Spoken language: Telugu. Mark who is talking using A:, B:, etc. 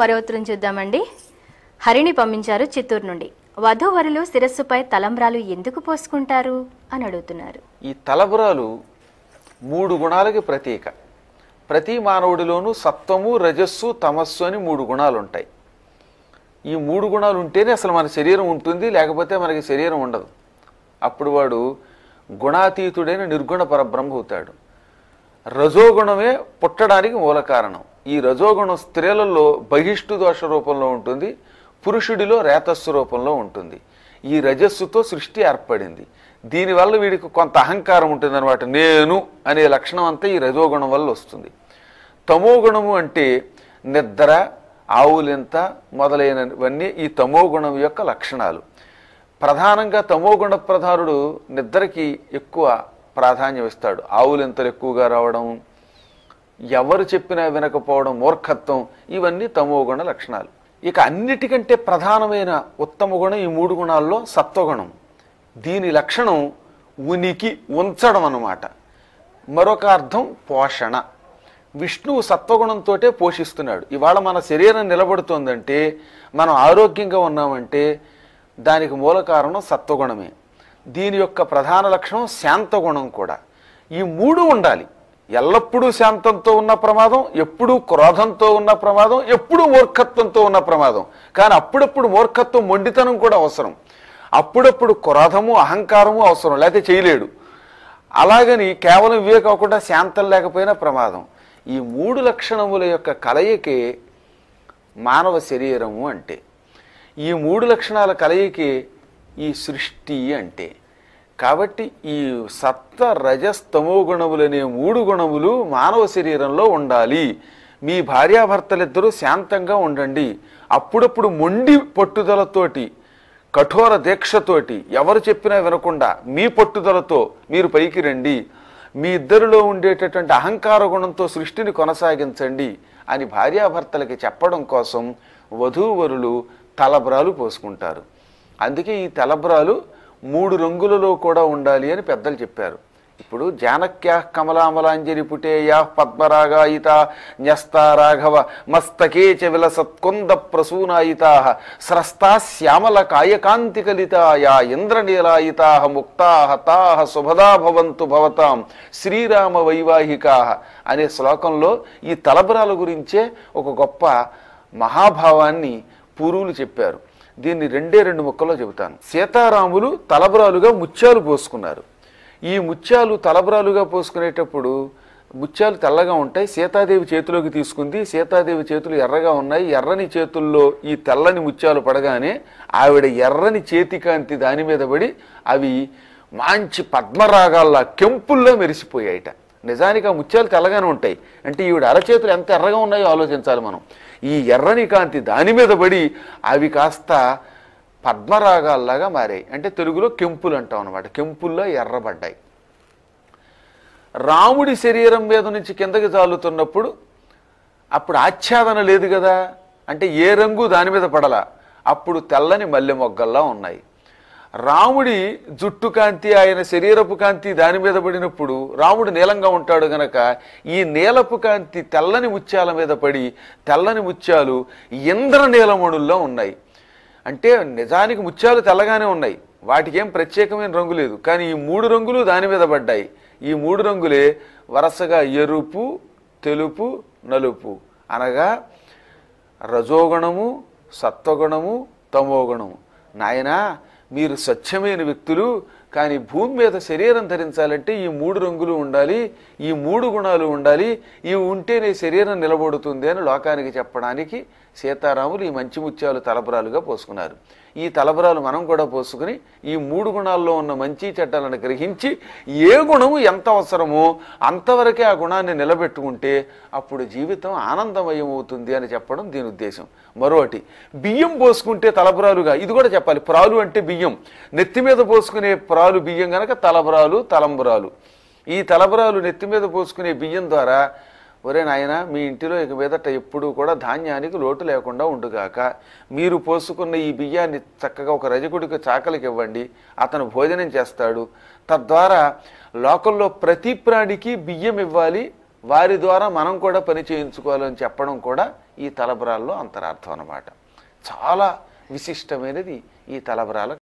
A: మరో ఉత్తరం చూద్దామండి హరిణి పంపించారు చిత్తూరు నుండి వధూవరులు శిరస్సుపై తలంబ్రాలు ఎందుకు పోసుకుంటారు అని అడుగుతున్నారు ఈ తలంబ్రాలు మూడు గుణాలకి ప్రతీక ప్రతి మానవుడిలోనూ సత్వము రజస్సు తమస్సు అని మూడు గుణాలు ఉంటాయి ఈ మూడు గుణాలు ఉంటేనే అసలు మన శరీరం ఉంటుంది లేకపోతే మనకి శరీరం ఉండదు అప్పుడు వాడు గుణాతీతుడైన నిర్గుణ పరబ్రహ్మ అవుతాడు రజోగుణమే పుట్టడానికి మూల కారణం ఈ రజోగుణం స్త్రీలలో బహిష్టు దోష రూపంలో ఉంటుంది పురుషుడిలో రేతస్సు రూపంలో ఉంటుంది ఈ రజస్సుతో సృష్టి ఏర్పడింది దీనివల్ల వీడికి కొంత అహంకారం ఉంటుందన్నమాట నేను అనే లక్షణం అంతా ఈ రజోగుణం వల్ల వస్తుంది తమోగుణము అంటే నిద్ర ఆవులింత మొదలైనవన్నీ ఈ తమోగుణం యొక్క లక్షణాలు ప్రధానంగా తమోగుణ ప్రధానుడు నిద్రకి ఎక్కువ ప్రాధాన్యం ఇస్తాడు ఆవులింతలు ఎక్కువగా రావడం ఎవరు చెప్పినా వినకపోవడం మూర్ఖత్వం ఇవన్నీ తమో గుణ లక్షణాలు ఇక అన్నిటికంటే ప్రధానమైన ఉత్తమ గుణం ఈ మూడు గుణాల్లో సత్వగుణం దీని లక్షణం ఉనికి ఉంచడం అన్నమాట మరొక అర్థం పోషణ విష్ణువు సత్వగుణంతో పోషిస్తున్నాడు ఇవాళ మన శరీరం నిలబడుతోందంటే మనం ఆరోగ్యంగా ఉన్నామంటే దానికి మూల కారణం సత్వగుణమే దీని యొక్క ప్రధాన లక్షణం శాంతగుణం కూడా ఈ మూడు ఉండాలి ఎల్లప్పుడూ శాంతంతో ఉన్న ప్రమాదం ఎప్పుడూ క్రోధంతో ఉన్న ప్రమాదం ఎప్పుడూ మూర్ఖత్వంతో ఉన్న ప్రమాదం కానీ అప్పుడప్పుడు మూర్ఖత్వం మొండితనం కూడా అవసరం అప్పుడప్పుడు క్రోధము అహంకారము అవసరం లేకపోతే చేయలేడు అలాగని కేవలం ఇవే కాకుండా శాంతం లేకపోయినా ప్రమాదం ఈ మూడు లక్షణముల యొక్క కలయికే మానవ శరీరము అంటే ఈ మూడు లక్షణాల కలయికే ఈ సృష్టి అంటే కాబట్టి ఈ సత్త రజస్తమో గుణములు అనే మూడు గుణములు మానవ శరీరంలో ఉండాలి మీ భార్యాభర్తలిద్దరూ శాంతంగా ఉండండి అప్పుడప్పుడు మొండి పట్టుదలతోటి కఠోర దీక్షతోటి ఎవరు చెప్పినా వినకుండా మీ పట్టుదలతో మీరు పైకి రండి మీ ఇద్దరిలో ఉండేటటువంటి అహంకార గుణంతో సృష్టిని కొనసాగించండి అని భార్యాభర్తలకి చెప్పడం కోసం వధూవరులు తలబ్రాలు పోసుకుంటారు అందుకే ఈ తలబ్రాలు మూడు రంగులలో కూడా ఉండాలి అని పెద్దలు చెప్పారు ఇప్పుడు జానక్యా కమలామలాంజలి పుటేయా పద్మరాగాయిత న్యస్తా రాఘవ మస్తకే చ సత్కొంద ప్రసూనాయిత స్రస్తా శ్యామల కాయకాంతి యా ఇంద్రనీలాయితా ముక్తా తాహ శుభదా భవంతు భవతాం శ్రీరామ వైవాహికా అనే శ్లోకంలో ఈ తలబురాల గురించే ఒక గొప్ప మహాభావాన్ని పూర్వులు చెప్పారు దీన్ని రెండే రెండు ముక్కల్లో చెబుతాను సీతారాములు తలబ్రాలుగా ముత్యాలు పోసుకున్నారు ఈ ముత్యాలు తలబరాలుగా పోసుకునేటప్పుడు ముత్యాలు తెల్లగా ఉంటాయి సీతాదేవి చేతిలోకి తీసుకుంది సీతాదేవి చేతులు ఎర్రగా ఉన్నాయి ఎర్రని చేతుల్లో ఈ తెల్లని ముత్యాలు పడగానే ఆవిడ ఎర్రని చేతికాంతి దాని మీద పడి అవి మంచి పద్మరాగాల్లా కెంపుల్లో మెరిసిపోయాయిట నిజానికి ఆ ముత్యాలు తెల్లగానే ఉంటాయి అంటే ఈవిడ అరచేతులు ఎంత ఎర్రగా ఉన్నాయో ఆలోచించాలి మనం ఈ ఎర్రని కాంతి దాని మీద పడి అవి కాస్త పద్మరాగాల్లాగా మారాయి అంటే తెలుగులో కెంపులు అంటాం అనమాట కెంపుల్లో ఎర్రబడ్డాయి రాముడి శరీరం మీద నుంచి కిందకి జాలుతున్నప్పుడు అప్పుడు ఆచ్ఛాదన లేదు కదా అంటే ఏ రంగు దాని మీద పడలా అప్పుడు తెల్లని మల్లె మొగ్గల్లా ఉన్నాయి రాముడి జుట్టు కాంతి ఆయన శరీరపు కాంతి దాని మీద పడినప్పుడు రాముడు నీలంగా ఉంటాడు గనక ఈ నీలపు కాంతి తెల్లని ముత్యాల మీద పడి తెల్లని ముత్యాలు ఇంద్ర నీలమణుల్లో ఉన్నాయి అంటే నిజానికి ముత్యాలు తెల్లగానే ఉన్నాయి వాటికి ఏం ప్రత్యేకమైన రంగు లేదు కానీ ఈ మూడు రంగులు దాని మీద పడ్డాయి ఈ మూడు రంగులే వరుసగా ఎరుపు తెలుపు నలుపు అనగా రజోగుణము సత్వగుణము తమోగుణము నాయనా మీరు స్వచ్ఛమైన వ్యక్తులు కానీ భూమి మీద శరీరం ధరించాలంటే ఈ మూడు రంగులు ఉండాలి ఈ మూడు గుణాలు ఉండాలి ఇవి ఉంటేనే శరీరం నిలబడుతుంది అని లోకానికి చెప్పడానికి సీతారాములు ఈ మంచి ముత్యాలు తలబరాలుగా పోసుకున్నారు ఈ తలబరాలు మనం కూడా పోసుకుని ఈ మూడు గుణాల్లో ఉన్న మంచి చెడ్డలను గ్రహించి ఏ గుణము ఎంత అవసరమో అంతవరకే ఆ గుణాన్ని నిలబెట్టుకుంటే అప్పుడు జీవితం ఆనందమయం అవుతుంది అని చెప్పడం దీని ఉద్దేశం మరోటి బియ్యం పోసుకుంటే తలబురాలుగా ఇది కూడా చెప్పాలి ప్రాలు అంటే బియ్యం నెత్తి మీద పోసుకునే ప్రా తలబ్రాలు బియ్యం గనక తలబురాలు తలంబురాలు ఈ తలబరాలు నెత్తి మీద పోసుకునే బియ్యం ద్వారా ఒరే నాయన మీ ఇంటిలో ఇక మీదట ఎప్పుడూ కూడా ధాన్యానికి లోటు లేకుండా ఉండుగాక మీరు పోసుకున్న ఈ బియ్యాన్ని చక్కగా ఒక రజకుడికి చాకలికి ఇవ్వండి అతను భోజనం చేస్తాడు తద్వారా లోకల్లో ప్రతి ప్రాణికి బియ్యం ఇవ్వాలి వారి ద్వారా మనం కూడా పని చేయించుకోవాలని చెప్పడం కూడా ఈ తలబురాల్లో అంతరార్థం అన్నమాట చాలా విశిష్టమైనది ఈ తలబరాల